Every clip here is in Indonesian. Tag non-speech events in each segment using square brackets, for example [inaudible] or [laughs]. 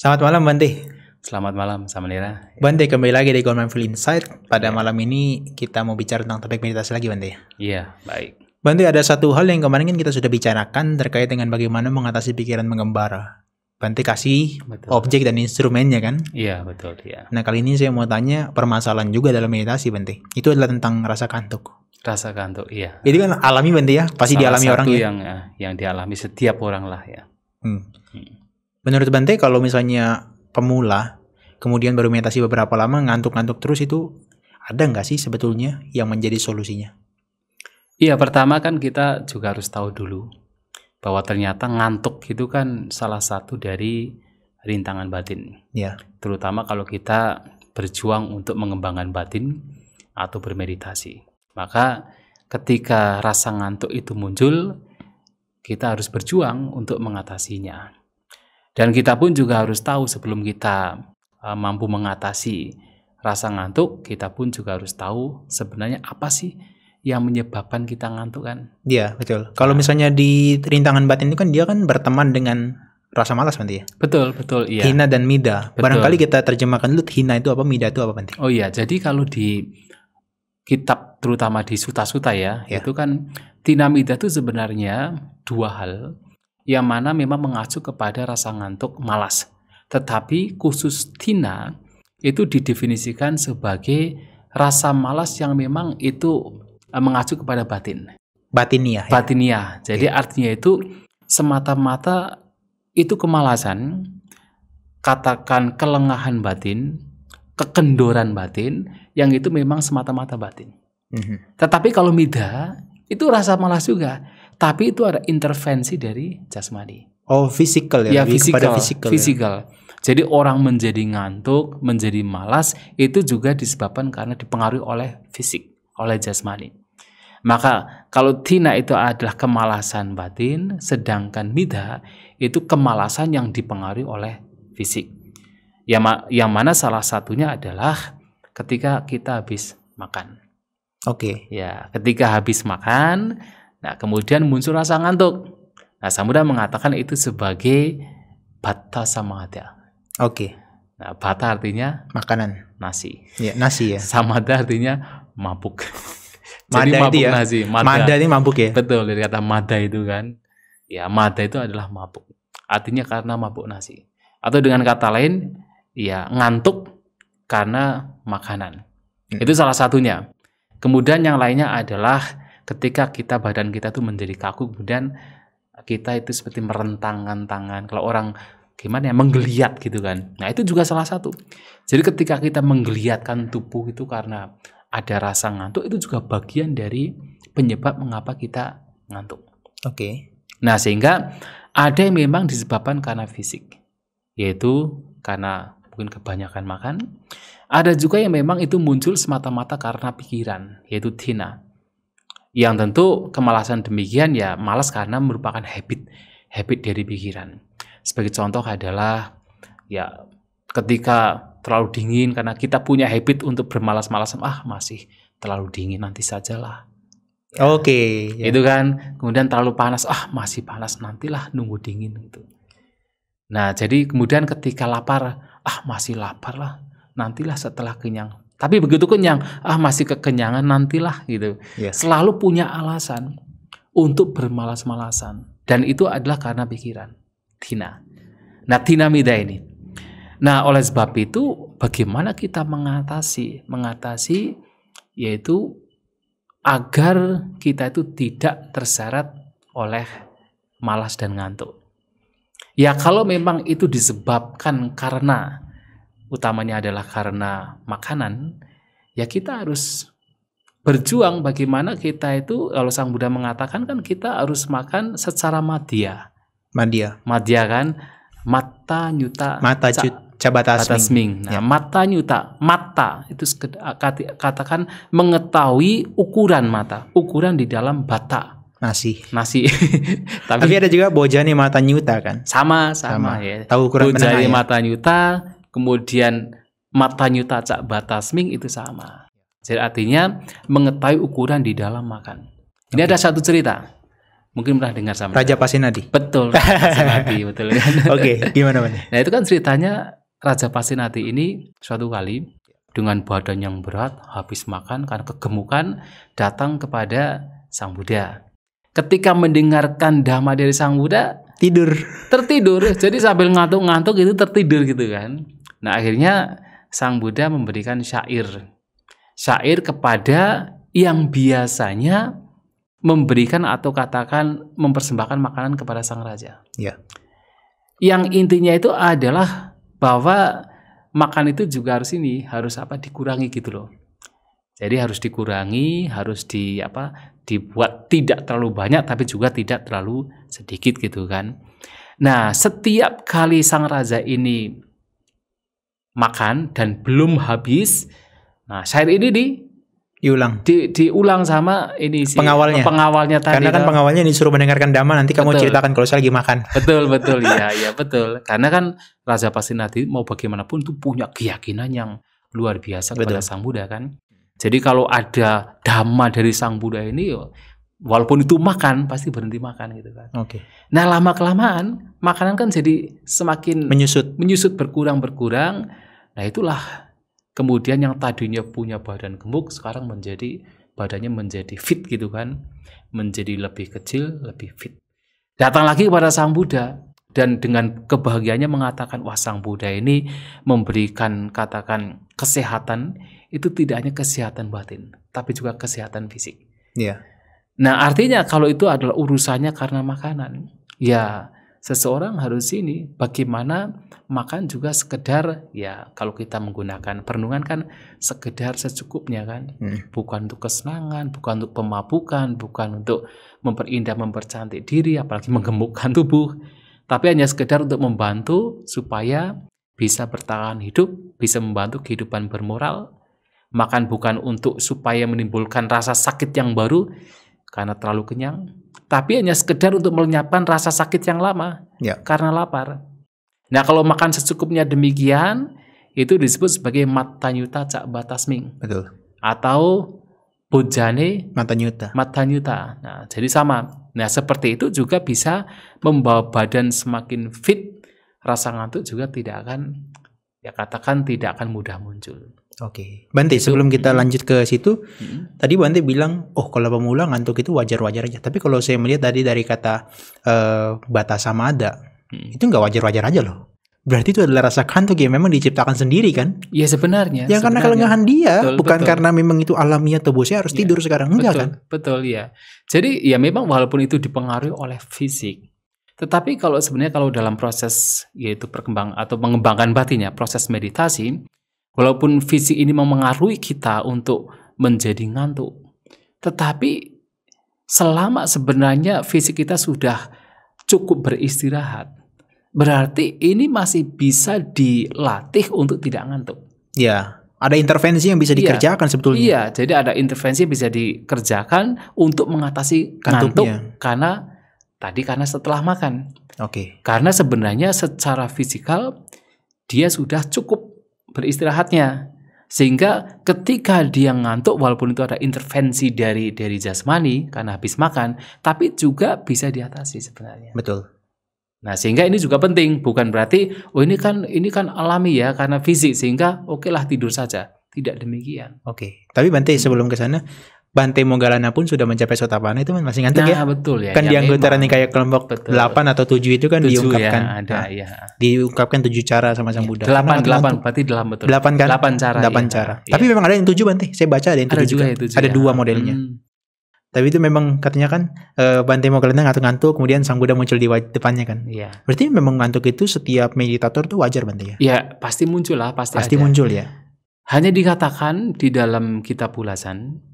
Selamat malam Bante. Selamat malam Samanira. Bante kembali lagi di Gold Mindful Insight. Pada yeah. malam ini kita mau bicara tentang topik meditasi lagi Bante. Iya, baik. Bante ada satu hal yang kemarin kan kita sudah bicarakan terkait dengan bagaimana mengatasi pikiran mengembara. Bante kasih betul. objek dan instrumennya kan? Iya betul ya. Nah kali ini saya mau tanya permasalahan juga dalam meditasi Bante. Itu adalah tentang rasa kantuk. Rasa kantuk, iya. Itu kan alami Bante ya, pasti Salah dialami orang ya. yang eh, yang dialami setiap orang lah ya. Hmm. Menurut Bante kalau misalnya pemula kemudian baru meditasi beberapa lama ngantuk-ngantuk terus itu ada nggak sih sebetulnya yang menjadi solusinya? Iya pertama kan kita juga harus tahu dulu bahwa ternyata ngantuk itu kan salah satu dari rintangan batin. Ya. Terutama kalau kita berjuang untuk mengembangkan batin atau bermeditasi. Maka ketika rasa ngantuk itu muncul, kita harus berjuang untuk mengatasinya. Dan kita pun juga harus tahu sebelum kita eh, mampu mengatasi rasa ngantuk, kita pun juga harus tahu sebenarnya apa sih yang menyebabkan kita ngantuk kan? Iya betul. Kalau nah. misalnya di rintangan batin itu kan dia kan berteman dengan rasa malas nanti ya. Betul betul iya. Hina dan mida. Betul. Barangkali kita terjemahkan dulu hina itu apa, mida itu apa nanti? Oh iya. Jadi kalau di kitab terutama di suta-suta ya, ya, itu kan tina itu sebenarnya dua hal yang mana memang mengacu kepada rasa ngantuk malas. Tetapi khusus Tina itu didefinisikan sebagai rasa malas yang memang itu eh, mengacu kepada batin. Batinia. Ya? Batinia. Jadi okay. artinya itu semata-mata itu kemalasan, katakan kelengahan batin, kekendoran batin, yang itu memang semata-mata batin. Mm -hmm. Tetapi kalau mida itu rasa malas juga tapi itu ada intervensi dari jasmani. Oh, physical ya. Ya, fisikal. Fisikal. Ya. Jadi orang menjadi ngantuk, menjadi malas itu juga disebabkan karena dipengaruhi oleh fisik, oleh jasmani. Maka kalau tina itu adalah kemalasan batin, sedangkan mida itu kemalasan yang dipengaruhi oleh fisik. Yang, ma yang mana salah satunya adalah ketika kita habis makan. Oke. Okay. Ya, ketika habis makan Nah, kemudian muncul rasa ngantuk. Nah, Samudra mengatakan itu sebagai bata samadha. Oke. Okay. Nah, bata artinya makanan, nasi. Ya, nasi ya. Samadha artinya mabuk. [laughs] Jadi mabuk ya. nasi. Mada. mada ini mabuk ya. Betul, dari kata mada itu kan. Ya, mada itu adalah mabuk. Artinya karena mabuk nasi. Atau dengan kata lain, ya ngantuk karena makanan. Hmm. Itu salah satunya. Kemudian yang lainnya adalah ketika kita badan kita tuh menjadi kaku kemudian kita itu seperti merentangkan tangan kalau orang gimana ya menggeliat gitu kan nah itu juga salah satu jadi ketika kita menggeliatkan tubuh itu karena ada rasa ngantuk itu juga bagian dari penyebab mengapa kita ngantuk oke okay. nah sehingga ada yang memang disebabkan karena fisik yaitu karena mungkin kebanyakan makan ada juga yang memang itu muncul semata-mata karena pikiran yaitu tina yang tentu kemalasan demikian ya malas karena merupakan habit habit dari pikiran. Sebagai contoh adalah ya ketika terlalu dingin karena kita punya habit untuk bermalas-malasan ah masih terlalu dingin nanti sajalah. Ya. Oke, okay, ya. itu kan. Kemudian terlalu panas, ah masih panas nantilah nunggu dingin gitu. Nah, jadi kemudian ketika lapar, ah masih lapar lah, nantilah setelah kenyang tapi begitu kenyang, ah masih kekenyangan nantilah gitu. Yes. Iya. Selalu punya alasan untuk bermalas-malasan dan itu adalah karena pikiran tina. Nah, Tina mida ini. Nah, oleh sebab itu bagaimana kita mengatasi mengatasi yaitu agar kita itu tidak terseret oleh malas dan ngantuk. Ya kalau memang itu disebabkan karena utamanya adalah karena makanan, ya kita harus berjuang bagaimana kita itu kalau Sang Buddha mengatakan kan kita harus makan secara madya. Madya. Madya kan mata nyuta mata ca, cabatasming. Nah, ya. mata nyuta, mata itu katakan mengetahui ukuran mata, ukuran di dalam bata nasi nasi [laughs] tapi, tapi ada juga bojani mata nyuta kan sama sama, sama. ya tahu ukuran bojani ya? mata nyuta kemudian matanyuta cak batasming itu sama. Jadi artinya mengetahui ukuran di dalam makan. Ini okay. ada satu cerita. Mungkin pernah dengar sama Raja Pasinadi. Betul. Pasinadi, [laughs] betul kan? Oke, okay, gimana Mas? Nah, itu kan ceritanya Raja Pasinadi ini suatu kali dengan badan yang berat habis makan karena kegemukan datang kepada Sang Buddha. Ketika mendengarkan dhamma dari Sang Buddha, tidur. Tertidur. Jadi sambil ngantuk-ngantuk itu tertidur gitu kan. Nah, akhirnya Sang Buddha memberikan syair. Syair kepada yang biasanya memberikan atau katakan mempersembahkan makanan kepada sang raja. Ya. Yang intinya itu adalah bahwa makan itu juga harus ini, harus apa dikurangi gitu loh. Jadi harus dikurangi, harus di apa dibuat tidak terlalu banyak tapi juga tidak terlalu sedikit gitu kan. Nah, setiap kali sang raja ini makan dan belum habis. Nah, syair ini di diulang. Di, diulang sama ini sih pengawalnya. Pengawalnya tadi. Karena kan pengawalnya ini suruh mendengarkan dama nanti kamu betul. ceritakan kalau saya lagi makan. Betul, betul. [laughs] Iya, iya, betul. Karena kan Raja nanti mau bagaimanapun itu punya keyakinan yang luar biasa betul. kepada Sang Buddha kan. Jadi kalau ada dhamma dari Sang Buddha ini walaupun itu makan pasti berhenti makan gitu kan. Oke. Okay. Nah lama kelamaan makanan kan jadi semakin menyusut, menyusut berkurang berkurang. Nah itulah kemudian yang tadinya punya badan gemuk sekarang menjadi badannya menjadi fit gitu kan, menjadi lebih kecil, lebih fit. Datang lagi kepada Sang Buddha dan dengan kebahagiaannya mengatakan wah Sang Buddha ini memberikan katakan kesehatan itu tidak hanya kesehatan batin tapi juga kesehatan fisik. Iya. Yeah Nah, artinya kalau itu adalah urusannya karena makanan, ya seseorang harus ini bagaimana makan juga sekedar ya kalau kita menggunakan perenungan kan sekedar secukupnya kan hmm. bukan untuk kesenangan bukan untuk pemabukan bukan untuk memperindah mempercantik diri apalagi [laughs] menggemukkan tubuh tapi hanya sekedar untuk membantu supaya bisa bertahan hidup bisa membantu kehidupan bermoral makan bukan untuk supaya menimbulkan rasa sakit yang baru karena terlalu kenyang, tapi hanya sekedar untuk melenyapkan rasa sakit yang lama ya. karena lapar. Nah, kalau makan secukupnya demikian, itu disebut sebagai matanyuta cak batasming. Betul. Atau bojane matanyuta. Matanyuta. Nah, jadi sama. Nah, seperti itu juga bisa membawa badan semakin fit, rasa ngantuk juga tidak akan ya katakan tidak akan mudah muncul. Oke, okay. Bante, itu, sebelum kita lanjut ke situ, mm-hmm. tadi Bante bilang, oh kalau pemula ngantuk itu wajar-wajar aja. Tapi kalau saya melihat tadi dari kata uh, batas sama ada, mm-hmm. itu nggak wajar-wajar aja loh. Berarti itu adalah rasa kantuk yang memang diciptakan sendiri kan? Iya sebenarnya. Ya sebenarnya. karena kelengahan dia, betul, bukan betul. karena memang itu alamiah tubuhnya harus ya, tidur sekarang enggak betul, kan? Betul ya. Jadi ya memang walaupun itu dipengaruhi oleh fisik, tetapi kalau sebenarnya kalau dalam proses yaitu perkembangan atau mengembangkan batinnya, proses meditasi, walaupun fisik ini memengaruhi kita untuk menjadi ngantuk, tetapi selama sebenarnya fisik kita sudah cukup beristirahat, berarti ini masih bisa dilatih untuk tidak ngantuk. Ya, ada intervensi yang bisa iya. dikerjakan iya, sebetulnya. Iya, jadi ada intervensi yang bisa dikerjakan untuk mengatasi Kantuknya. ngantuk karena Tadi karena setelah makan. Oke. Okay. Karena sebenarnya secara fisikal dia sudah cukup beristirahatnya. Sehingga ketika dia ngantuk walaupun itu ada intervensi dari dari jasmani karena habis makan, tapi juga bisa diatasi sebenarnya. Betul. Nah, sehingga ini juga penting, bukan berarti oh ini kan ini kan alami ya karena fisik sehingga okelah okay tidur saja. Tidak demikian. Oke. Okay. Tapi Bante sebelum ke sana Bante Mogalana pun sudah mencapai sotapana itu masih ngantuk nah, ya. betul ya. Kan ya, di anggota kayak kelompok betul. 8 atau 7 itu kan 7 diungkapkan. Ya, ada, nah, ya. Diungkapkan 7 cara sama Sang ya, Buddha. 8 8 berarti 8 betul. 8 kan? 8 cara. 8 iya, cara. Iya. Tapi memang ada yang 7 Bante. Saya baca ada yang 7 ada juga. Kan? Ya, 7, ada ya. dua modelnya. Hmm. Tapi itu memang katanya kan eh, Bante Mogalana ngantuk-ngantuk kemudian Sang Buddha muncul di depannya kan. Iya. Berarti memang ngantuk itu setiap meditator tuh wajar Bante ya. Iya, pasti muncul lah, pasti Pasti ada. muncul ya. Hanya dikatakan di dalam kitab ulasan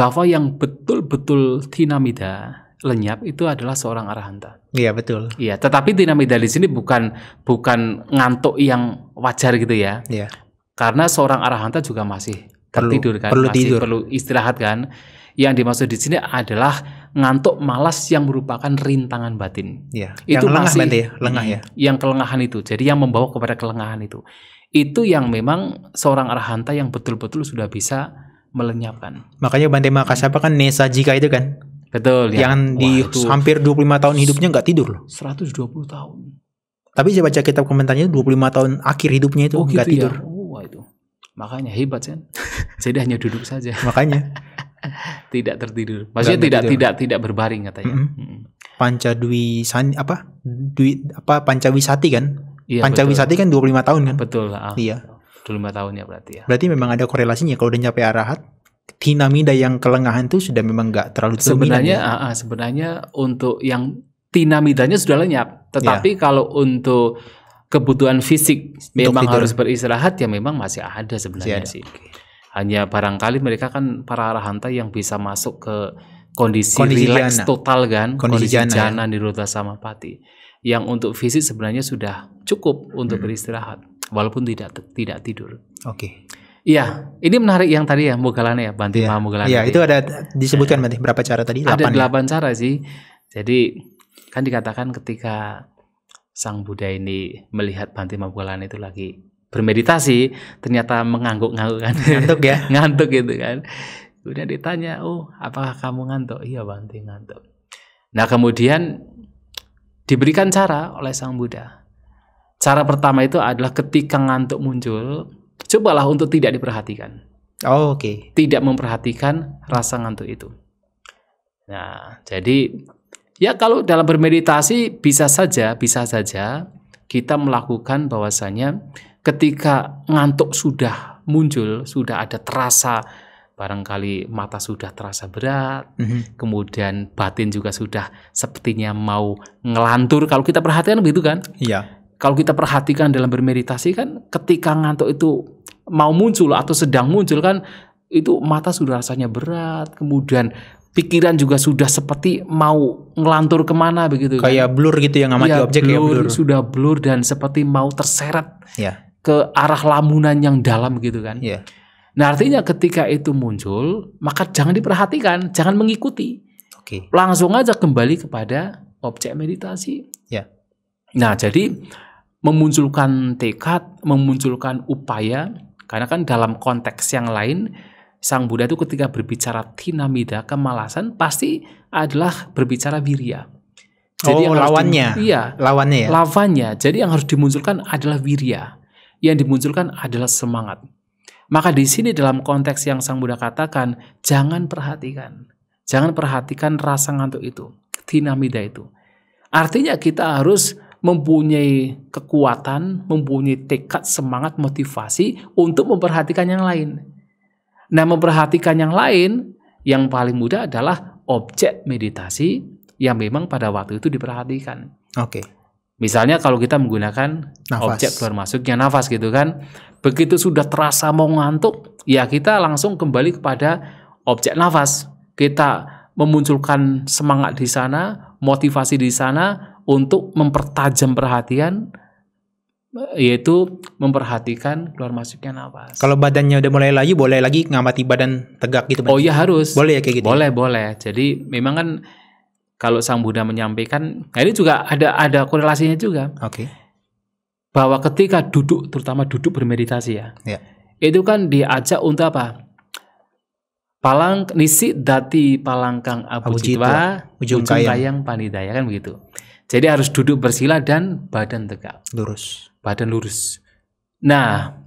bahwa yang betul-betul dinamida lenyap itu adalah seorang arahanta. Iya betul. Iya, tetapi dinamida di sini bukan bukan ngantuk yang wajar gitu ya. Iya. Karena seorang arahanta juga masih tertidur kan, perlu masih tidur. perlu istirahat kan. Yang dimaksud di sini adalah ngantuk malas yang merupakan rintangan batin. Iya. Itu yang masih, lengah, ya, lengah ya. Yang kelengahan itu. Jadi yang membawa kepada kelengahan itu. Itu yang memang seorang arahanta yang betul-betul sudah bisa melenyapkan. Makanya Bante Makassar kan Nesa Jika itu kan? Betul. Ya. Yang Wah, di itu. hampir 25 tahun hidupnya nggak tidur loh. 120 tahun. Tapi saya baca kitab komentarnya 25 tahun akhir hidupnya itu nggak oh, gitu ya? tidur. Oh, itu. Makanya hebat kan. Jadi [laughs] hanya duduk saja. Makanya [laughs] tidak tertidur. Maksudnya gak tidak tidur. tidak tidak berbaring katanya. Mm -hmm. Panca Dwi San apa? Dwi apa Pancawisati kan? Iya, Panca kan 25 tahun kan? Betul. Ah. Iya. 25 tahun ya berarti ya. Berarti memang ada korelasinya kalau udah nyampe arahat tinamida yang kelengahan itu sudah memang nggak terlalu sebenarnya ya? uh, sebenarnya untuk yang tinamidanya sudah lenyap tetapi yeah. kalau untuk kebutuhan fisik memang tidur. harus beristirahat ya memang masih ada sebenarnya ada. sih hanya barangkali mereka kan para arahanta yang bisa masuk ke kondisi, kondisi relax jana. total kan kondisi, kondisi jana, jana ya. di sama pati. yang untuk fisik sebenarnya sudah cukup untuk hmm. beristirahat walaupun tidak tidak tidur. Oke. Okay. Iya, ini menarik yang tadi ya mugalane ya, Banti yeah. mugalane. Iya, iya itu ada disebutkan iya. berapa cara tadi? 8 ada delapan ya? cara sih. Jadi kan dikatakan ketika sang Buddha ini melihat Banti mugalane itu lagi bermeditasi, ternyata mengangguk-ngangguk kan. Ngantuk ya? [laughs] ngantuk gitu kan. Kemudian ditanya, "Oh, apakah kamu ngantuk?" "Iya, Banti ngantuk." Nah, kemudian diberikan cara oleh sang Buddha Cara pertama itu adalah ketika ngantuk muncul, cobalah untuk tidak diperhatikan. Oh, oke. Okay. Tidak memperhatikan rasa ngantuk itu. Nah, jadi ya kalau dalam bermeditasi bisa saja, bisa saja kita melakukan bahwasanya ketika ngantuk sudah muncul, sudah ada terasa barangkali mata sudah terasa berat, mm -hmm. kemudian batin juga sudah sepertinya mau ngelantur. Kalau kita perhatikan begitu kan? Iya kalau kita perhatikan dalam bermeditasi kan ketika ngantuk itu mau muncul atau sedang muncul kan itu mata sudah rasanya berat, kemudian pikiran juga sudah seperti mau ngelantur kemana begitu kan. kayak kan? blur gitu yang ngamati iya, ya, objek blur, ya blur sudah blur dan seperti mau terseret ya. ke arah lamunan yang dalam gitu kan ya. nah artinya ketika itu muncul maka jangan diperhatikan jangan mengikuti Oke. langsung aja kembali kepada objek meditasi ya. nah jadi memunculkan tekad, memunculkan upaya, karena kan dalam konteks yang lain, Sang Buddha itu ketika berbicara tinamida, kemalasan, pasti adalah berbicara wirya. Jadi oh, lawannya. Di, iya, lawannya ya. Lawannya. Jadi yang harus dimunculkan adalah wirya. Yang dimunculkan adalah semangat. Maka di sini dalam konteks yang Sang Buddha katakan, jangan perhatikan. Jangan perhatikan rasa ngantuk itu, tinamida itu. Artinya kita harus mempunyai kekuatan, mempunyai tekad, semangat, motivasi untuk memperhatikan yang lain. Nah, memperhatikan yang lain yang paling mudah adalah objek meditasi yang memang pada waktu itu diperhatikan. Oke. Okay. Misalnya kalau kita menggunakan nafas. objek keluar masuknya nafas gitu kan, begitu sudah terasa mau ngantuk, ya kita langsung kembali kepada objek nafas. Kita memunculkan semangat di sana, motivasi di sana, untuk mempertajam perhatian yaitu memperhatikan keluar masuknya nafas. Kalau badannya udah mulai layu, boleh lagi ngamati badan tegak gitu. Oh iya harus. Boleh ya kayak gitu. Boleh ya? boleh. Jadi memang kan kalau Sang Buddha menyampaikan, nah ini juga ada ada korelasinya juga. Oke. Okay. Bahwa ketika duduk, terutama duduk bermeditasi ya, ya. itu kan diajak untuk apa? Palang nisi dati palangkang abujitwa, jitwa, ujung, ujung kayang, kayang panidaya kan begitu. Jadi harus duduk bersila dan badan tegak. Lurus. Badan lurus. Nah,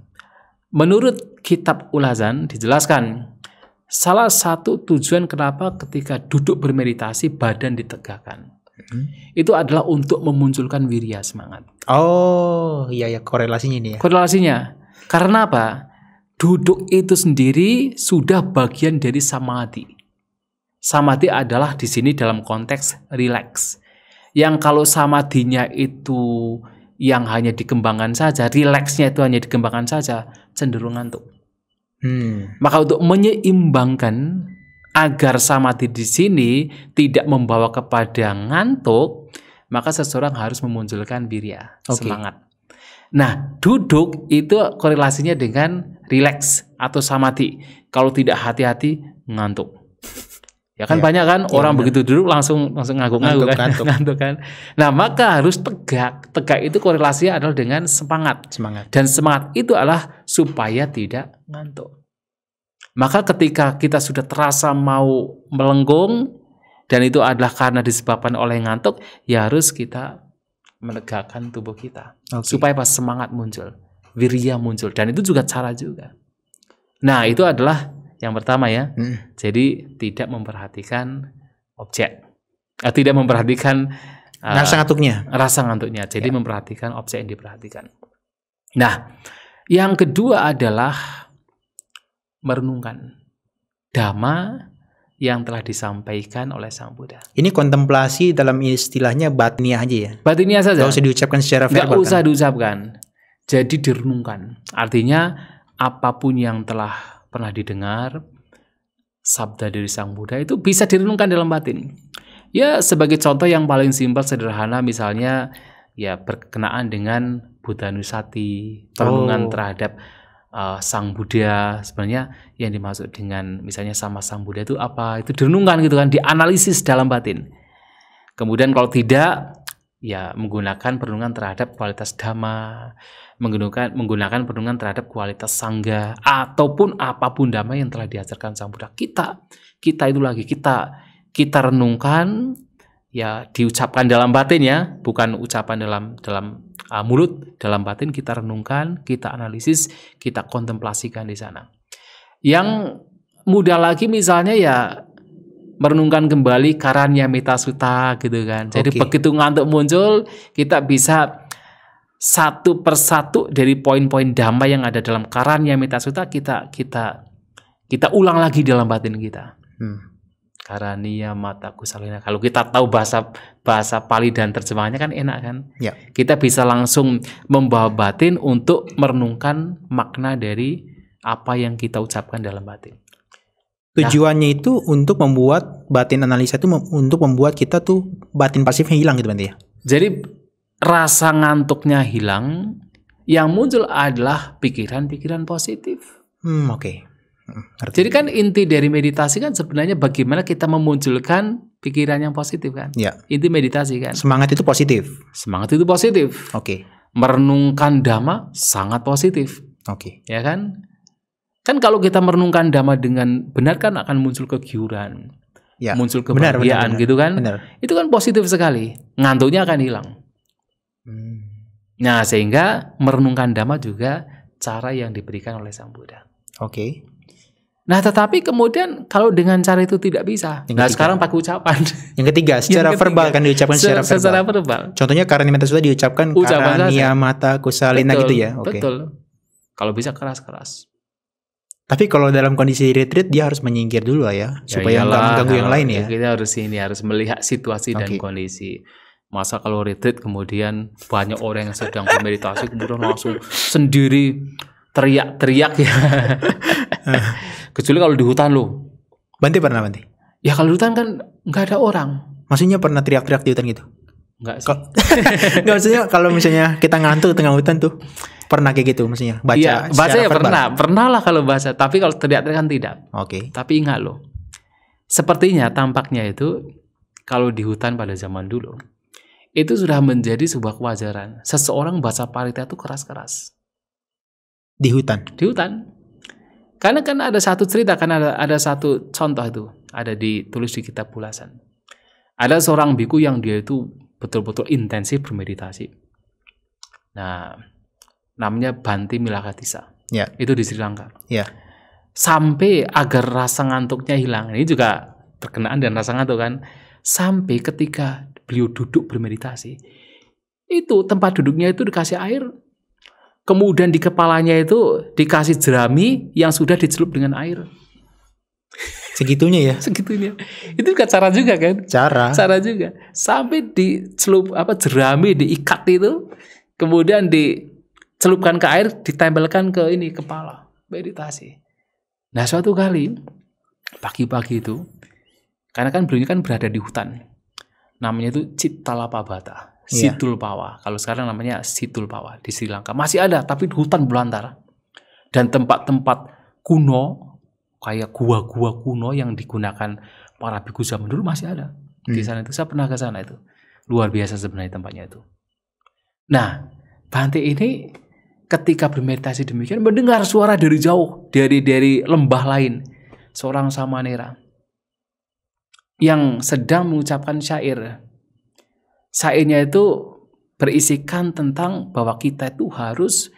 menurut kitab ulasan dijelaskan salah satu tujuan kenapa ketika duduk bermeditasi badan ditegakkan. Hmm. Itu adalah untuk memunculkan wirya semangat. Oh, iya ya korelasinya ini ya. Korelasinya. Karena apa? Duduk itu sendiri sudah bagian dari samadhi. Samadhi adalah di sini dalam konteks relax yang kalau samadinya itu yang hanya dikembangkan saja, rileksnya itu hanya dikembangkan saja, cenderung ngantuk. Hmm. Maka untuk menyeimbangkan agar samadhi di sini tidak membawa kepada ngantuk, maka seseorang harus memunculkan birya, okay. semangat. Nah, duduk itu korelasinya dengan rileks atau samadhi. Kalau tidak hati-hati, ngantuk. Ya kan ya. banyak kan iya, orang ya, begitu duduk langsung langsung ngangguk-ngangguk kan. [laughs] Ngantuk kan. Nah, maka harus tegak. Tegak itu korelasinya adalah dengan semangat. Semangat. Dan semangat itu adalah supaya tidak ngantuk. Maka ketika kita sudah terasa mau melengkung dan itu adalah karena disebabkan oleh ngantuk, ya harus kita menegakkan tubuh kita. Okay. Supaya pas semangat muncul, wirya muncul dan itu juga cara juga. Nah, itu adalah yang pertama ya, hmm. jadi tidak memperhatikan objek, eh, tidak memperhatikan uh, rasa ngantuknya. Rasa ngantuknya. Jadi ya. memperhatikan objek yang diperhatikan. Nah, yang kedua adalah merenungkan dhamma yang telah disampaikan oleh Sang Buddha. Ini kontemplasi dalam istilahnya batiniah aja ya? Batiniah saja. Gak usah diucapkan secara verbal. Gak kan? usah kan? diucapkan. Jadi direnungkan. Artinya apapun yang telah pernah didengar sabda dari Sang Buddha itu bisa direnungkan dalam batin. Ya, sebagai contoh yang paling simpel sederhana misalnya ya berkenaan dengan Buddha Nusati, perenungan oh. terhadap uh, Sang Buddha sebenarnya yang dimaksud dengan misalnya sama Sang Buddha itu apa? Itu direnungkan gitu kan, dianalisis dalam batin. Kemudian kalau tidak ya menggunakan perundungan terhadap kualitas dhamma, menggunakan menggunakan perundungan terhadap kualitas sangga ataupun apapun dhamma yang telah diajarkan sang Buddha kita kita itu lagi kita kita renungkan ya diucapkan dalam batin ya bukan ucapan dalam dalam uh, mulut dalam batin kita renungkan kita analisis kita kontemplasikan di sana yang mudah lagi misalnya ya merenungkan kembali karanya suta gitu kan. Jadi okay. begitu ngantuk muncul, kita bisa satu persatu dari poin-poin damai yang ada dalam karanya suta kita kita kita ulang lagi dalam batin kita. Hmm. Karania mata kusalina. Kalau kita tahu bahasa bahasa Pali dan terjemahannya kan enak kan? Ya. Kita bisa langsung membawa batin untuk merenungkan makna dari apa yang kita ucapkan dalam batin. Nah. Tujuannya nah. itu untuk membuat batin analisa itu untuk membuat kita tuh batin pasifnya hilang gitu berarti ya. Jadi rasa ngantuknya hilang, yang muncul adalah pikiran-pikiran positif. Hmm, oke. Okay. Hmm, Jadi kan inti dari meditasi kan sebenarnya bagaimana kita memunculkan pikiran yang positif kan? Ya. Inti meditasi kan. Semangat itu positif. Semangat itu positif. Oke. Okay. Merenungkan dhamma sangat positif. Oke. Okay. Ya kan? Kan kalau kita merenungkan dhamma dengan benar kan akan muncul kegiuran. Ya. Muncul kebahagiaan gitu kan. Benar. Itu kan positif sekali. Ngantuknya akan hilang. Hmm. Nah, sehingga merenungkan dhamma juga cara yang diberikan oleh Sang Buddha. Oke. Okay. Nah, tetapi kemudian kalau dengan cara itu tidak bisa. Yang nah, sekarang pakai ucapan. Yang ketiga, secara yang ketiga. verbal kan diucapkan secara, verbal. Secara verbal. Contohnya karanimata sudah diucapkan ucapan mata kusalina gitu betul, gitu ya. Okay. Betul. Kalau bisa keras-keras. Tapi kalau dalam kondisi retreat dia harus menyingkir dulu lah ya, ya supaya nggak mengganggu yang lain ya. Kita harus ini harus melihat situasi okay. dan kondisi. Masa kalau retreat kemudian banyak orang yang sedang bermeditasi kemudian langsung sendiri teriak-teriak ya. [laughs] Kecuali kalau di hutan loh. Banti pernah Banti? Ya kalau di hutan kan nggak ada orang. Maksudnya pernah teriak-teriak di hutan gitu? Enggak sih. Enggak [laughs] maksudnya kalau misalnya kita ngantuk tengah hutan tuh pernah kayak gitu maksudnya baca iya, baca ya pernah pernah lah kalau bahasa tapi kalau terlihat kan tidak oke okay. tapi ingat loh sepertinya tampaknya itu kalau di hutan pada zaman dulu itu sudah menjadi sebuah kewajaran seseorang bahasa parita itu keras-keras di hutan di hutan karena kan ada satu cerita kan ada ada satu contoh itu ada ditulis di kitab pulasan ada seorang biku yang dia itu betul-betul intensif bermeditasi. Nah, namanya Banti Milakatisa. Ya. Itu di Sri Lanka. Ya. Sampai agar rasa ngantuknya hilang. Ini juga berkenaan dan rasa ngantuk kan. Sampai ketika beliau duduk bermeditasi, itu tempat duduknya itu dikasih air. Kemudian di kepalanya itu dikasih jerami yang sudah dicelup dengan air segitunya ya segitunya itu kan cara juga kan cara cara juga sampai di celup apa jerami diikat itu kemudian dicelupkan ke air ditempelkan ke ini kepala meditasi nah suatu kali pagi-pagi itu karena kan belinya kan berada di hutan namanya itu Citalapabata iya. Situl Pawa kalau sekarang namanya Situl Pawa di Sri Lanka masih ada tapi hutan belantara dan tempat-tempat kuno kayak gua-gua kuno yang digunakan para biku zaman dulu masih ada di hmm. sana itu saya pernah ke sana itu luar biasa sebenarnya tempatnya itu nah Bante ini ketika bermeditasi demikian mendengar suara dari jauh dari dari lembah lain seorang samanera yang sedang mengucapkan syair syairnya itu berisikan tentang bahwa kita itu harus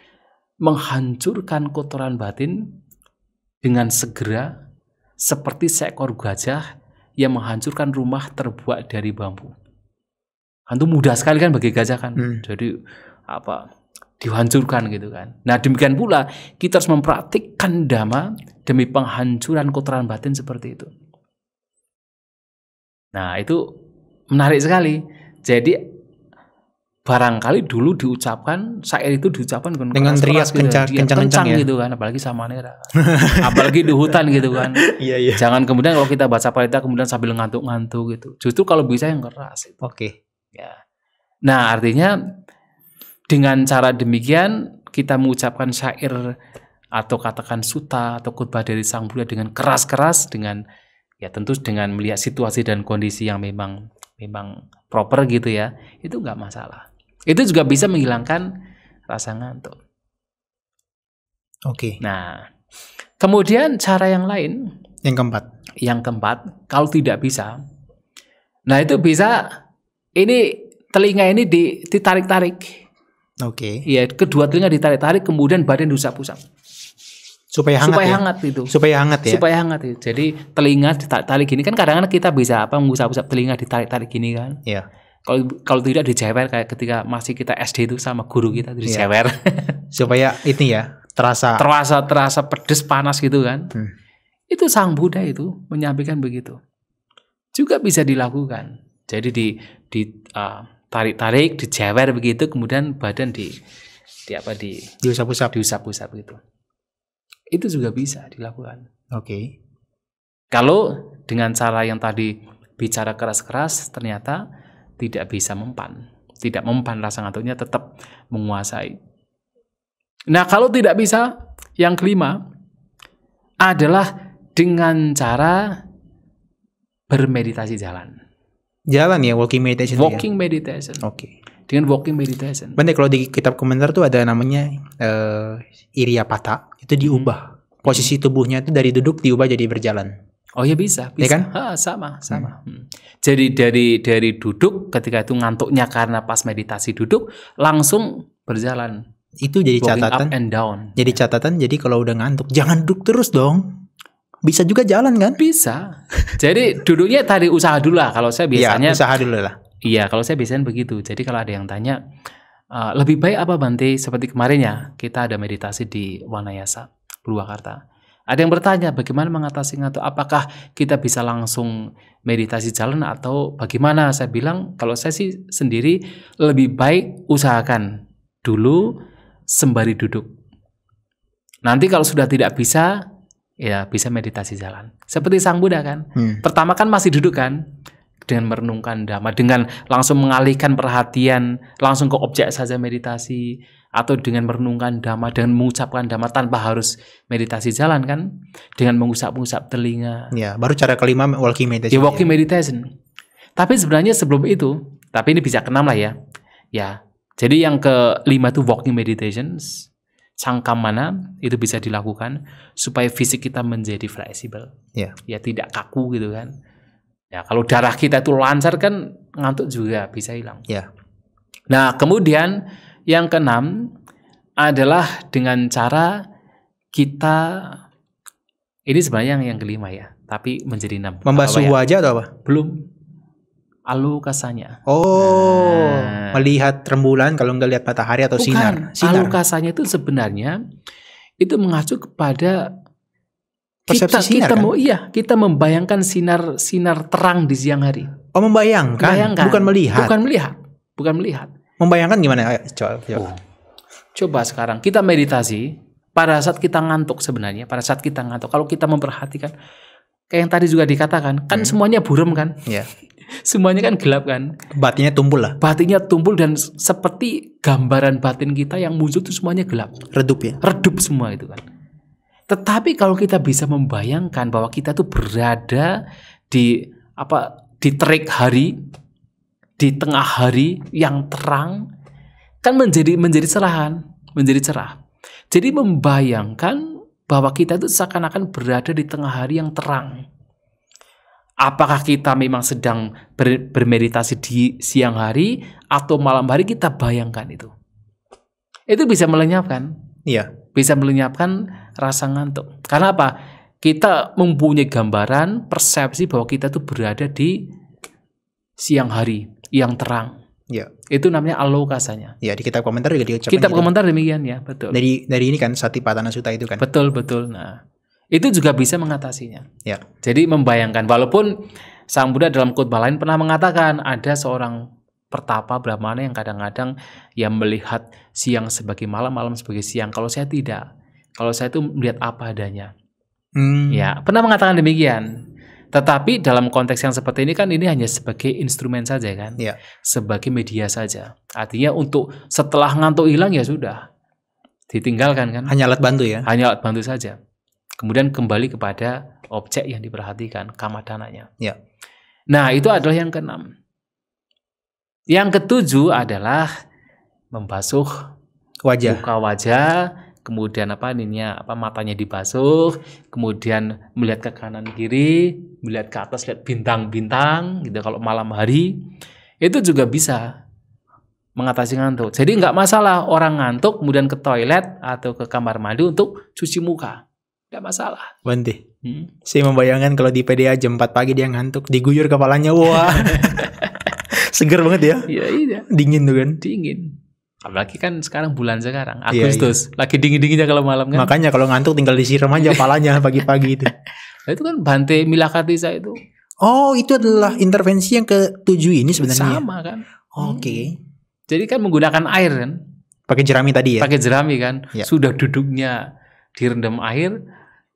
menghancurkan kotoran batin dengan segera seperti seekor gajah yang menghancurkan rumah terbuat dari bambu. Hantu mudah sekali kan bagi gajah kan. Hmm. Jadi apa dihancurkan gitu kan. Nah demikian pula kita harus mempraktikkan dhamma demi penghancuran kotoran batin seperti itu. Nah itu menarik sekali. Jadi barangkali dulu diucapkan syair itu diucapkan dengan, -keras teriak kencang kencang, kencang ya? gitu kan apalagi sama nera apalagi di hutan gitu kan [laughs] iya, iya. jangan kemudian kalau kita baca parita kemudian sambil ngantuk-ngantuk gitu justru kalau bisa yang keras gitu. oke okay. ya nah artinya dengan cara demikian kita mengucapkan syair atau katakan suta atau khutbah dari sang Buddha dengan keras-keras dengan ya tentu dengan melihat situasi dan kondisi yang memang memang proper gitu ya itu nggak masalah itu juga bisa menghilangkan rasa ngantuk. Oke. Okay. Nah, kemudian cara yang lain. Yang keempat. Yang keempat, kalau tidak bisa, nah itu bisa ini telinga ini ditarik-tarik. Oke. Okay. Ya, kedua telinga ditarik-tarik, kemudian badan diusap-usap. Supaya hangat. Supaya ya? hangat itu. Supaya hangat ya. Supaya hangat itu. Jadi telinga ditarik-tarik ini kan kadang-kadang kita bisa apa mengusap-usap telinga ditarik-tarik gini kan. Iya. Yeah kalau kalau tidak dijewer kayak ketika masih kita SD itu sama guru kita iya. dijewer iya. [laughs] supaya ini ya terasa terasa terasa pedes panas gitu kan hmm. itu sang Buddha itu menyampaikan begitu juga bisa dilakukan jadi di di uh, tarik tarik dijewer begitu kemudian badan di di apa di diusap usap diusap usap gitu itu juga bisa dilakukan oke okay. kalau dengan cara yang tadi bicara keras keras ternyata tidak bisa mempan. Tidak mempan rasa ngantuknya tetap menguasai. Nah, kalau tidak bisa, yang kelima adalah dengan cara bermeditasi jalan. Jalan ya, walking meditation. Ya? Walking ya? meditation. Oke. Okay. Dengan walking meditation. Benar kalau di kitab komentar tuh ada namanya uh, eh, pata, itu diubah. Hmm. Posisi tubuhnya itu dari duduk diubah jadi berjalan. Oh iya, ya bisa, bisa. Ya kan? Ha, sama, hmm. sama. Hmm. Jadi dari dari duduk ketika itu ngantuknya karena pas meditasi duduk langsung berjalan. Itu jadi catatan. and down. Jadi ya. catatan. Jadi kalau udah ngantuk jangan duduk terus dong. Bisa juga jalan kan? Bisa. Jadi duduknya tadi usaha dulu lah. Kalau saya iya, biasanya. Ya, usaha dulu lah. Iya, kalau saya biasanya begitu. Jadi kalau ada yang tanya uh, lebih baik apa Bante? Seperti kemarin ya kita ada meditasi di Wanayasa, Purwakarta ada yang bertanya bagaimana mengatasi ngantuk? Apakah kita bisa langsung meditasi jalan atau bagaimana? Saya bilang kalau saya sih sendiri lebih baik usahakan dulu sembari duduk. Nanti kalau sudah tidak bisa ya bisa meditasi jalan. Seperti Sang Buddha kan. Hmm. Pertama kan masih duduk kan dengan merenungkan dhamma, dengan langsung mengalihkan perhatian langsung ke objek saja meditasi, atau dengan merenungkan dhamma dengan mengucapkan dhamma tanpa harus meditasi jalan kan dengan mengusap-usap telinga ya baru cara kelima walking meditation ya walking meditation tapi sebenarnya sebelum itu tapi ini bisa keenam lah ya ya jadi yang kelima itu walking meditations cangkam mana itu bisa dilakukan supaya fisik kita menjadi fleksibel ya ya tidak kaku gitu kan ya kalau darah kita itu lancar kan ngantuk juga bisa hilang ya nah kemudian yang keenam adalah dengan cara kita ini sebenarnya yang, yang kelima ya, tapi menjadi enam. Membasuh ya? wajah atau apa? Belum. Alukasanya. Oh, nah, melihat rembulan kalau nggak lihat matahari atau bukan, sinar. sinar. Alukasanya itu sebenarnya itu mengacu kepada Persepsi kita, sinar kita kan? mau iya kita membayangkan sinar sinar terang di siang hari. Oh membayangkan, membayangkan. bukan melihat. Bukan melihat, bukan melihat. Membayangkan gimana, ya? Oh. Coba sekarang kita meditasi pada saat kita ngantuk sebenarnya, pada saat kita ngantuk. Kalau kita memperhatikan kayak yang tadi juga dikatakan, kan hmm. semuanya buram kan? Yeah. [laughs] semuanya kan gelap kan? Batinnya tumpul lah. Batinnya tumpul dan seperti gambaran batin kita yang muncul itu semuanya gelap. Redup ya. Redup semua itu kan. Tetapi kalau kita bisa membayangkan bahwa kita tuh berada di apa di terik hari di tengah hari yang terang kan menjadi menjadi cerahan, menjadi cerah. Jadi membayangkan bahwa kita itu seakan-akan berada di tengah hari yang terang. Apakah kita memang sedang ber, bermeditasi di siang hari atau malam hari kita bayangkan itu. Itu bisa melenyapkan. Iya. Bisa melenyapkan rasa ngantuk. Karena apa? Kita mempunyai gambaran, persepsi bahwa kita itu berada di siang hari yang terang. Ya. Itu namanya alokasanya. Ya, di kitab komentar juga diucapkan. Kitab gitu. komentar demikian ya, betul. Dari dari ini kan Patana Sutta itu kan. Betul, betul. Nah, itu juga bisa mengatasinya. Ya. Jadi membayangkan walaupun Sang Buddha dalam khotbah lain pernah mengatakan ada seorang pertapa Brahmana yang kadang-kadang yang melihat siang sebagai malam, malam sebagai siang. Kalau saya tidak, kalau saya itu melihat apa adanya. Hmm. Ya, pernah mengatakan demikian. Tetapi dalam konteks yang seperti ini kan ini hanya sebagai instrumen saja kan, ya. sebagai media saja. Artinya untuk setelah ngantuk hilang ya sudah ditinggalkan kan. Hanya alat bantu ya. Hanya alat bantu saja. Kemudian kembali kepada objek yang diperhatikan, kamadananya. Ya. Nah itu adalah yang keenam. Yang ketujuh adalah membasuh wajah. Buka wajah kemudian apa ininya apa matanya dibasuh, kemudian melihat ke kanan kiri, melihat ke atas lihat bintang-bintang gitu kalau malam hari itu juga bisa mengatasi ngantuk. Jadi nggak masalah orang ngantuk kemudian ke toilet atau ke kamar mandi untuk cuci muka. Nggak masalah. Wanti. Hmm? Saya membayangkan kalau di PDA jam 4 pagi dia ngantuk, diguyur kepalanya, wah. [laughs] Seger banget ya. Iya, iya. Dingin tuh kan. Dingin. Apalagi kan sekarang bulan sekarang, Agustus. Iya, iya. Lagi dingin-dinginnya kalau malam kan. Makanya kalau ngantuk tinggal disiram aja palanya [laughs] pagi-pagi itu. Nah, itu kan Bante Milakatisa itu. Oh, itu adalah intervensi yang ketujuh ini sebenarnya. Sama kan. Oke. Okay. Hmm. Jadi kan menggunakan air kan. Pakai jerami tadi ya. Pakai jerami kan. Ya. Sudah duduknya direndam air,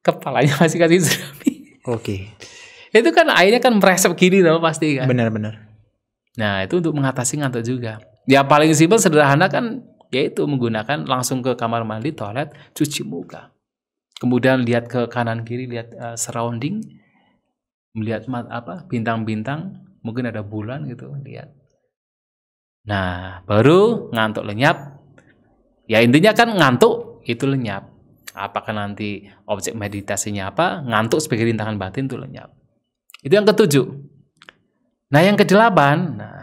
kepalanya masih kasih jerami. Oke. Okay. itu kan airnya kan meresap gini tau pasti kan. Benar-benar. Nah, itu untuk mengatasi ngantuk juga. Ya paling simpel sederhana kan yaitu menggunakan langsung ke kamar mandi, toilet, cuci muka. Kemudian lihat ke kanan kiri, lihat uh, surrounding, melihat mat, apa bintang-bintang, mungkin ada bulan gitu, lihat. Nah, baru ngantuk lenyap. Ya intinya kan ngantuk itu lenyap. Apakah nanti objek meditasinya apa? Ngantuk sebagai rintangan batin itu lenyap. Itu yang ketujuh. Nah, yang kedelapan, nah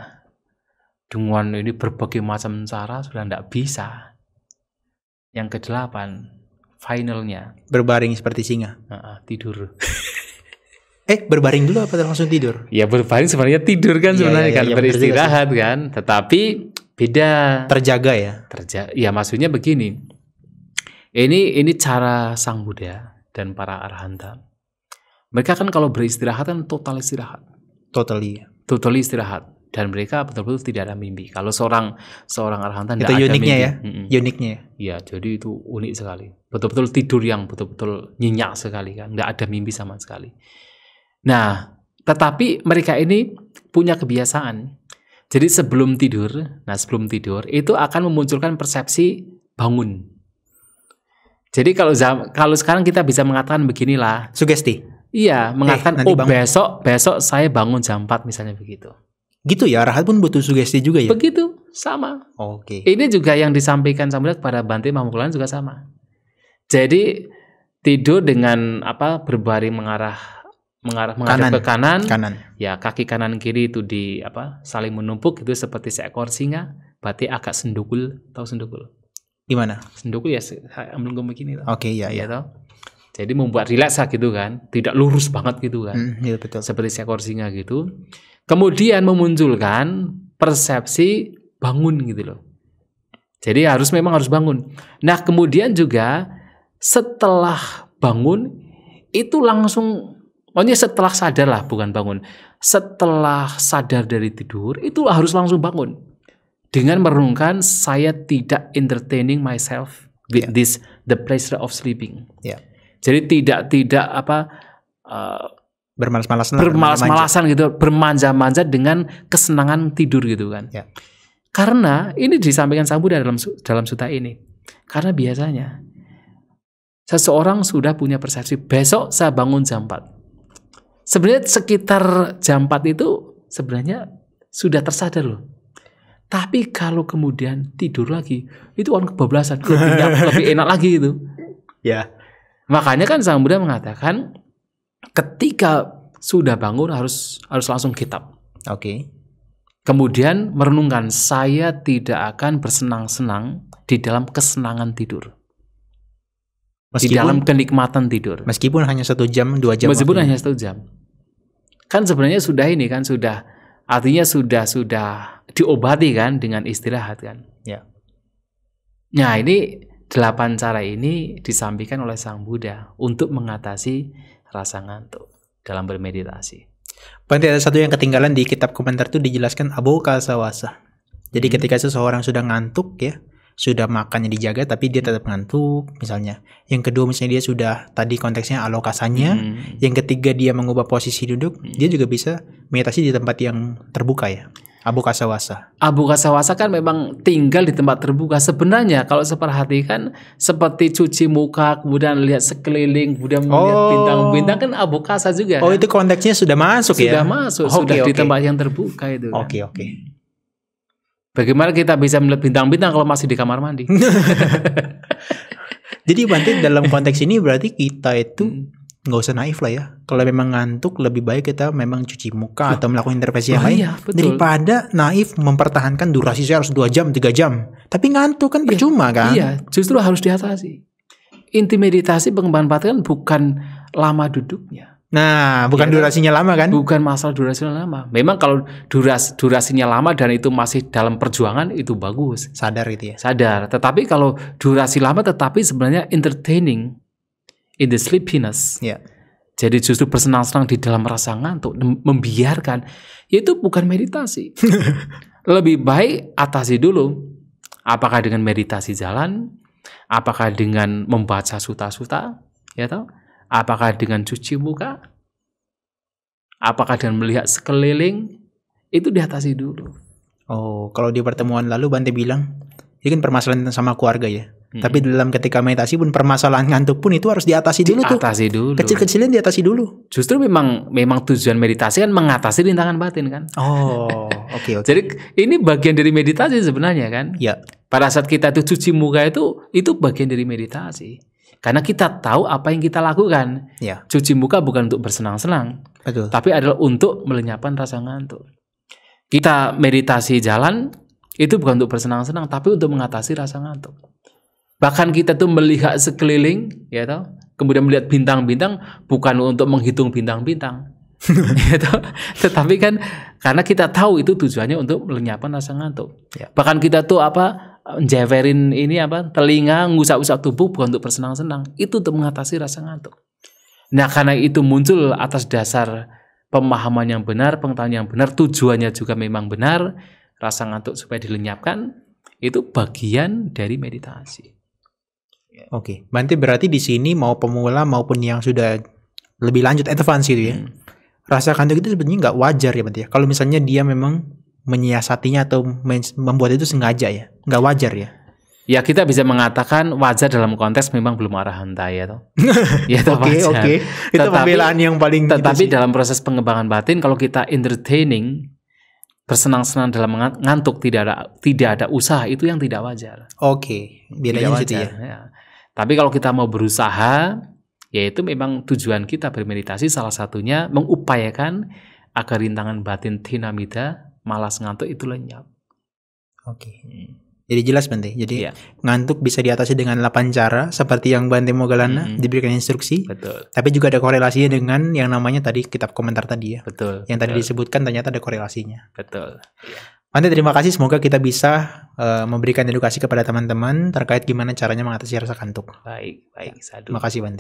dengan ini berbagai macam cara sudah tidak bisa. Yang kedelapan, finalnya. Berbaring seperti singa. Uh, tidur. [laughs] eh berbaring dulu apa langsung tidur? Ya berbaring sebenarnya tidur kan iya, sebenarnya ya, ya, kan ya, beristirahat kan, tetapi beda. Terjaga ya. Terjaga. Ya maksudnya begini. Ini ini cara sang Buddha dan para arhanta. Mereka kan kalau beristirahat kan total istirahat. Totally. Iya. Totally istirahat dan mereka betul-betul tidak ada mimpi. Kalau seorang seorang arhanta itu uniknya ada mimpi. ya, mm-hmm. uniknya. Ya. Iya, jadi itu unik sekali. Betul-betul tidur yang betul-betul nyenyak sekali kan, nggak ada mimpi sama sekali. Nah, tetapi mereka ini punya kebiasaan. Jadi sebelum tidur, nah sebelum tidur itu akan memunculkan persepsi bangun. Jadi kalau kalau sekarang kita bisa mengatakan beginilah. Sugesti. Iya, mengatakan eh, oh besok besok saya bangun jam 4 misalnya begitu. Gitu ya, Rahat pun butuh sugesti juga ya. Begitu, sama. Oke. Okay. Ini juga yang disampaikan sama pada Bante Mamukulan juga sama. Jadi tidur dengan apa berbaring mengarah mengarah mengarah kanan. ke kanan, kanan. Ya, kaki kanan kiri itu di apa saling menumpuk itu seperti seekor singa, berarti agak sendukul, atau sendukul? Gimana? Sendukul ya, ambil begini Oke, okay, ya, ya. ya jadi membuat rileksa gitu kan, tidak lurus banget gitu kan. Mm, iya betul. Seperti seekor singa gitu. Kemudian memunculkan persepsi bangun gitu loh. Jadi harus memang harus bangun. Nah, kemudian juga setelah bangun itu langsung Pokoknya setelah sadar lah, bukan bangun. Setelah sadar dari tidur, itu harus langsung bangun. Dengan merenungkan, saya tidak entertaining myself with yeah. this, the pleasure of sleeping. Yeah. Jadi tidak tidak apa uh, bermalas-malasan bermalas-malasan gitu, bermanja-manja dengan kesenangan tidur gitu kan. Ya. Karena ini disampaikan Buddha dalam dalam suta ini. Karena biasanya seseorang sudah punya persepsi besok saya bangun jam 4. Sebenarnya sekitar jam 4 itu sebenarnya sudah tersadar loh. Tapi kalau kemudian tidur lagi, itu orang kebablasan. Lebih, enak, lebih enak lagi itu. Ya. Makanya kan Sang Buddha mengatakan ketika sudah bangun harus harus langsung kitab. Oke. Okay. Kemudian merenungkan saya tidak akan bersenang-senang di dalam kesenangan tidur. Meskipun, di dalam kenikmatan tidur. Meskipun hanya satu jam, dua jam. Meskipun waktunya. hanya satu jam. Kan sebenarnya sudah ini kan sudah artinya sudah sudah diobati kan dengan istirahat kan. Ya. Nah ini delapan cara ini disampaikan oleh Sang Buddha untuk mengatasi rasa ngantuk dalam bermeditasi. Berarti ada satu yang ketinggalan di kitab komentar itu dijelaskan abu kasawasa. Jadi hmm. ketika seseorang sudah ngantuk ya, sudah makannya dijaga tapi dia tetap ngantuk misalnya. Yang kedua misalnya dia sudah tadi konteksnya alokasannya, hmm. yang ketiga dia mengubah posisi duduk, hmm. dia juga bisa meditasi di tempat yang terbuka ya. Abu Kasawasa. Abu Kasawasa kan memang tinggal di tempat terbuka. Sebenarnya kalau saya perhatikan seperti cuci muka, kemudian lihat sekeliling, kemudian melihat oh. bintang-bintang kan Abu Kasa juga. Oh, kan? itu konteksnya sudah masuk sudah ya. Sudah masuk, okay, sudah okay. di tempat yang terbuka itu. Oke, okay, kan? oke. Okay. Bagaimana kita bisa melihat bintang-bintang kalau masih di kamar mandi? [laughs] Jadi berarti dalam konteks ini berarti kita itu hmm nggak usah naif lah ya. Kalau memang ngantuk lebih baik kita memang cuci muka Loh. atau melakukan intervensi yang oh lain iya, betul. daripada naif mempertahankan durasi saya harus dua jam tiga jam. Tapi ngantuk kan iya. percuma iya, kan? Iya, justru harus diatasi. Inti meditasi pengembangan kan bukan lama duduknya. Nah, bukan ya, durasinya lama kan? Bukan masalah durasinya lama. Memang kalau duras durasinya lama dan itu masih dalam perjuangan itu bagus. Sadar itu ya. Sadar. Tetapi kalau durasi lama tetapi sebenarnya entertaining in the sleepiness. Yeah. Jadi justru bersenang-senang di dalam rasa ngantuk, membiarkan, yaitu bukan meditasi. [laughs] Lebih baik atasi dulu. Apakah dengan meditasi jalan? Apakah dengan membaca suta-suta? Ya tahu? Apakah dengan cuci muka? Apakah dengan melihat sekeliling? Itu diatasi dulu. Oh, kalau di pertemuan lalu Bante bilang, ini ya kan permasalahan sama keluarga ya. Tapi dalam ketika meditasi pun permasalahan ngantuk pun itu harus diatasi dulu diatasi tuh. Diatasi dulu. kecil kecilin diatasi dulu. Justru memang memang tujuan meditasi kan mengatasi rintangan batin kan. Oh, [laughs] oke okay, oke. Okay. Jadi ini bagian dari meditasi sebenarnya kan? Ya. Pada saat kita itu cuci muka itu itu bagian dari meditasi. Karena kita tahu apa yang kita lakukan. Ya. Cuci muka bukan untuk bersenang-senang. Betul. Tapi adalah untuk melenyapkan rasa ngantuk. Kita meditasi jalan itu bukan untuk bersenang-senang tapi untuk mengatasi rasa ngantuk. Bahkan kita tuh melihat sekeliling, ya toh, kemudian melihat bintang-bintang bukan untuk menghitung bintang-bintang. gitu. [laughs] Tetapi kan karena kita tahu itu tujuannya untuk melenyapkan rasa ngantuk. Ya. Bahkan kita tuh apa jeverin ini apa telinga ngusap-usap tubuh bukan untuk bersenang-senang, itu untuk mengatasi rasa ngantuk. Nah, karena itu muncul atas dasar pemahaman yang benar, pengetahuan yang benar, tujuannya juga memang benar, rasa ngantuk supaya dilenyapkan, itu bagian dari meditasi. Iya. Oke, okay. berarti berarti di sini mau pemula maupun yang sudah lebih lanjut advance gitu ya. Hmm. Rasa kantuk itu sebenarnya nggak wajar ya berarti ya. Kalau misalnya dia memang menyiasatinya atau membuat itu sengaja ya, nggak wajar ya. Ya kita bisa mengatakan wajar dalam konteks memang belum arah hantai ya toh. [laughs] [laughs] ya toh okay, wajar. Okay. Itu tetapi, pembelaan yang paling gitu Tetapi gitu dalam proses pengembangan batin kalau kita entertaining bersenang-senang dalam ngantuk tidak ada tidak ada usaha itu yang tidak wajar. Oke, okay. bedanya ya. ya. Tapi kalau kita mau berusaha, yaitu memang tujuan kita bermeditasi salah satunya mengupayakan agar rintangan batin tinamida, malas ngantuk itu lenyap. Oke. Jadi jelas Bante. Jadi iya. ngantuk bisa diatasi dengan 8 cara seperti yang Bante Mogalana mm -hmm. diberikan instruksi. Betul. Tapi juga ada korelasinya dengan yang namanya tadi kitab komentar tadi ya. Betul. Yang tadi Betul. disebutkan ternyata ada korelasinya. Betul. Iya. Mante terima kasih semoga kita bisa uh, memberikan edukasi kepada teman-teman terkait gimana caranya mengatasi rasa kantuk. Baik, baik, ya, sadu. kasih Bante.